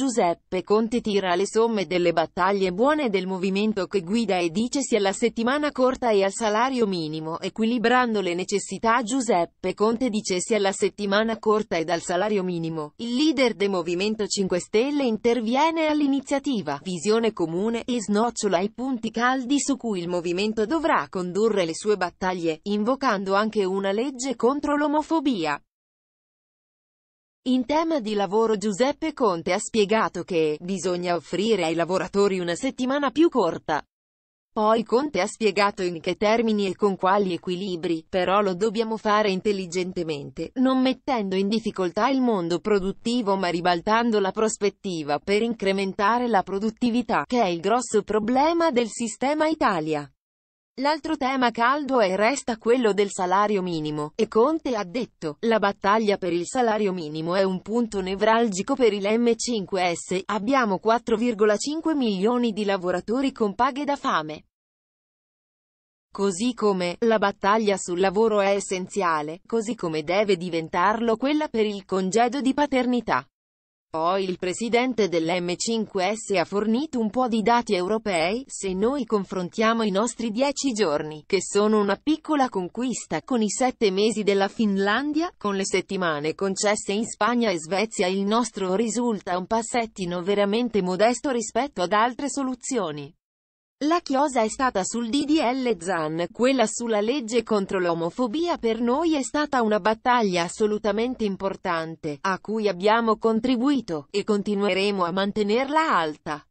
Giuseppe Conte tira le somme delle battaglie buone del movimento che guida e dice sia alla settimana corta e al salario minimo, equilibrando le necessità Giuseppe Conte dice sia alla settimana corta ed al salario minimo. Il leader del Movimento 5 Stelle interviene all'iniziativa, visione comune, e snocciola i punti caldi su cui il movimento dovrà condurre le sue battaglie, invocando anche una legge contro l'omofobia. In tema di lavoro Giuseppe Conte ha spiegato che bisogna offrire ai lavoratori una settimana più corta. Poi Conte ha spiegato in che termini e con quali equilibri, però lo dobbiamo fare intelligentemente, non mettendo in difficoltà il mondo produttivo ma ribaltando la prospettiva per incrementare la produttività, che è il grosso problema del sistema Italia. L'altro tema caldo è resta quello del salario minimo, e Conte ha detto, la battaglia per il salario minimo è un punto nevralgico per il M5S, abbiamo 4,5 milioni di lavoratori con paghe da fame. Così come, la battaglia sul lavoro è essenziale, così come deve diventarlo quella per il congedo di paternità. Poi il presidente dell'M5S ha fornito un po' di dati europei, se noi confrontiamo i nostri 10 giorni, che sono una piccola conquista, con i 7 mesi della Finlandia, con le settimane concesse in Spagna e Svezia il nostro risulta un passettino veramente modesto rispetto ad altre soluzioni. La chiosa è stata sul DDL Zan, quella sulla legge contro l'omofobia per noi è stata una battaglia assolutamente importante, a cui abbiamo contribuito, e continueremo a mantenerla alta.